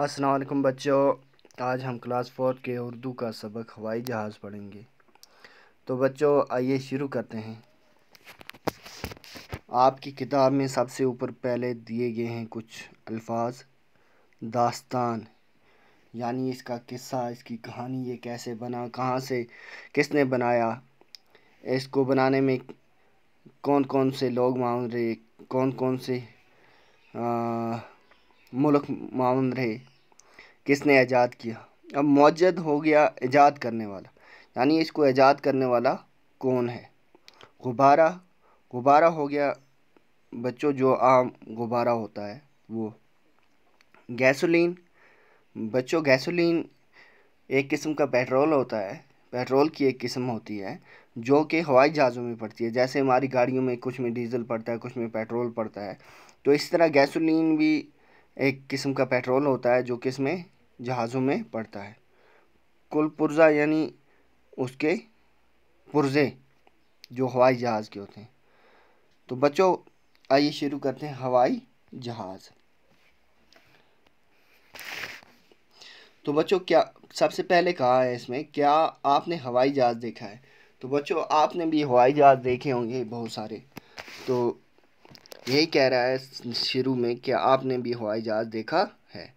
असलकम बच्चों आज हम क्लास फोर के उर्दू का सबक हवाई जहाज़ पढ़ेंगे तो बच्चों आइए शुरू करते हैं आपकी किताब में सबसे ऊपर पहले दिए गए हैं कुछ अल्फाज दास्तान यानी इसका किस्सा इसकी कहानी ये कैसे बना कहाँ से किसने बनाया इसको बनाने में कौन कौन से लोग मांग रहे कौन कौन से आ, मुल्क मामन रहे किसने ईजाद किया अब मौजद हो गया ऐजाद करने वाला यानी इसको ऐजाद करने वाला कौन है गुब्बारा गुब्बारा हो गया बच्चों जो आम गुब्बारा होता है वो गैसोलीन बच्चों गैसोलीन एक किस्म का पेट्रोल होता है पेट्रोल की एक किस्म होती है जो कि हवाई जहाज़ों में पड़ती है जैसे हमारी गाड़ियों में कुछ में डीजल पड़ता है कुछ में पेट्रोल पड़ता है तो इस तरह गैसोलीन भी एक किस्म का पेट्रोल होता है जो कि इसमें जहाज़ों में पड़ता है कुल पुर्ज़ा यानी उसके पुर्ज़े जो हवाई जहाज़ के होते हैं तो बच्चों आइए शुरू करते हैं हवाई जहाज़ तो बच्चों क्या सबसे पहले कहा है इसमें क्या आपने हवाई जहाज़ देखा है तो बच्चों आपने भी हवाई जहाज़ देखे होंगे बहुत सारे तो यही कह रहा है शुरू में कि आपने भी हवाई जहाज़ देखा है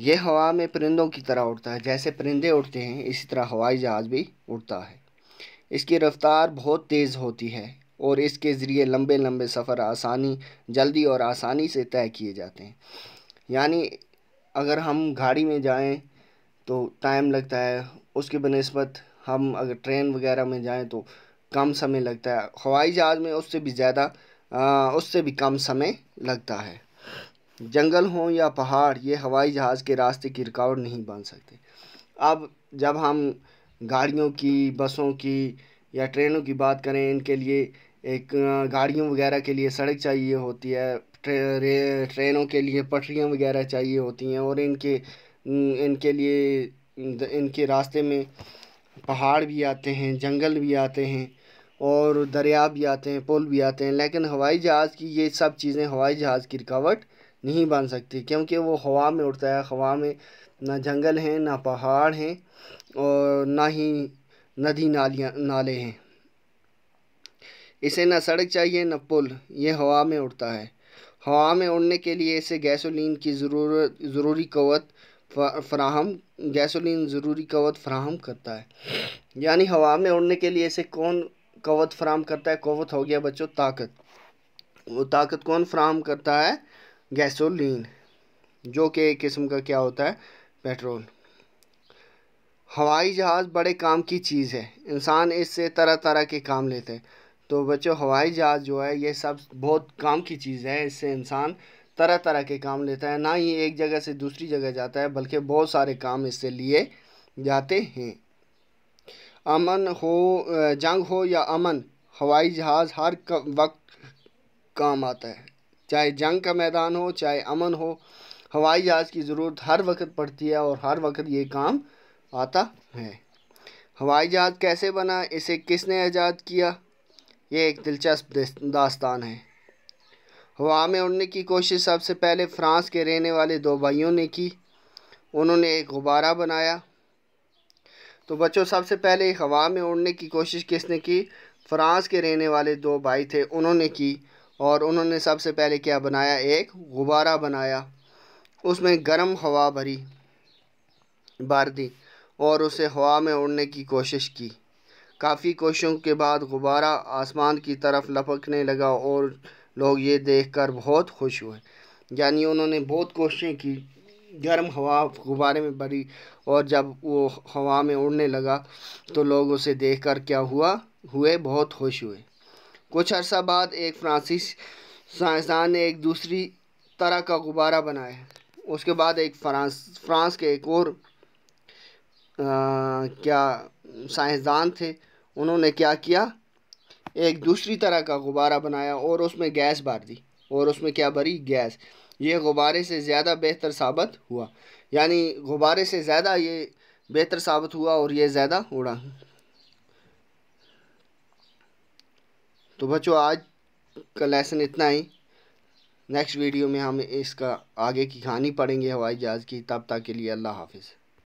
ये हवा में परिंदों की तरह उड़ता है जैसे परिंदे उड़ते हैं इसी तरह हवाई जहाज़ भी उड़ता है इसकी रफ़्तार बहुत तेज़ होती है और इसके ज़रिए लंबे लंबे सफ़र आसानी जल्दी और आसानी से तय किए जाते हैं यानी अगर हम गाड़ी में जाएं तो टाइम लगता है उसके बनस्बत हम अगर ट्रेन वगैरह में जाएं तो कम समय लगता है हवाई जहाज़ में उससे भी ज़्यादा उससे भी कम समय लगता है जंगल हों या पहाड़ ये हवाई जहाज़ के रास्ते की रुकावट नहीं बन सकते अब जब हम गाड़ियों की बसों की या ट्रेनों की बात करें इनके लिए एक गाड़ियों वगैरह के लिए सड़क चाहिए होती है ट्रे, ट्रेनों के लिए पटरियाँ वगैरह चाहिए होती हैं और इनके इनके लिए इनके रास्ते में पहाड़ भी आते हैं जंगल भी आते हैं और दरिया भी आते हैं पुल भी आते हैं लेकिन हवाई जहाज़ की ये सब चीज़ें हवाई जहाज़ की रुकावट नहीं बन सकती क्योंकि वो हवा में उड़ता है हवा में ना जंगल हैं ना पहाड़ हैं और ना ही नदी नालियाँ नाले हैं इसे ना सड़क चाहिए ना पुल ये हवा में उड़ता है हवा में उड़ने के लिए इसे गैसोलीन की ज़रूरत ज़रूरी कवत फ्राहम गैसोलीन ज़रूरी कवत फ्राहम करता है यानी हवा में उड़ने के लिए इसे कौन कवत फ्राहम करता है कवत हो गया बच्चों ताकत वो ताकत कौन फ्राहम करता है गैसोलीन जो कि एक किस्म का क्या होता है पेट्रोल हवाई जहाज़ बड़े काम की चीज़ है इंसान इससे तरह तरह के काम लेते हैं तो बच्चों हवाई जहाज़ जो है ये सब बहुत काम की चीज़ है इससे इंसान तरह तरह के काम लेता है ना ही एक जगह से दूसरी जगह जाता है बल्कि बहुत सारे काम इससे लिए जाते हैं अमन हो जंग हो या अमन हवाई जहाज़ हर वक्त काम आता है चाहे जंग का मैदान हो चाहे अमन हो हवाई जहाज़ की ज़रूरत हर वक्त पड़ती है और हर वक्त ये काम आता है हवाई जहाज़ कैसे बना इसे किसने आज़ाद किया ये एक दिलचस्प दास्तान है हवा में उड़ने की कोशिश सबसे पहले फ्रांस के रहने वाले दो भाइयों ने की उन्होंने एक गुब्बारा बनाया तो बच्चों सबसे पहले हवा में उड़ने की कोशिश किसने की फ्रांस के रहने वाले दो भाई थे उन्होंने की और उन्होंने सबसे पहले क्या बनाया एक गुब्बारा बनाया उसमें गर्म हवा भरी बार दी और उसे हवा में उड़ने की कोशिश की काफ़ी कोशिशों के बाद गुब्बारा आसमान की तरफ लपकने लगा और लोग ये देखकर बहुत खुश हुए यानी उन्होंने बहुत कोशिशें की गर्म हवा गुब्बारे में भरी और जब वो हवा में उड़ने लगा तो लोग उसे देखकर क्या हुआ हुए बहुत खुश हुए कुछ अरसा बाद एक फ्रांसीस साइंसदान ने एक दूसरी तरह का गुब्बारा बनाया उसके बाद एक फ्रांस फ्रांस के एक और आ, क्या साइंसदान थे उन्होंने क्या किया एक दूसरी तरह का गुब्बारा बनाया और उसमें गैस भर दी और उसमें क्या भरी गैस ये गुब्बारे से ज़्यादा बेहतर साबित हुआ यानी गुब्बारे से ज़्यादा ये बेहतर साबित हुआ और ये ज़्यादा उड़ा तो बच्चों आज का लेसन इतना ही नेक्स्ट वीडियो में हम इसका आगे की कहानी पढ़ेंगे हवाई जहाज़ की तब तक के लिए अल्लाह हाफिज़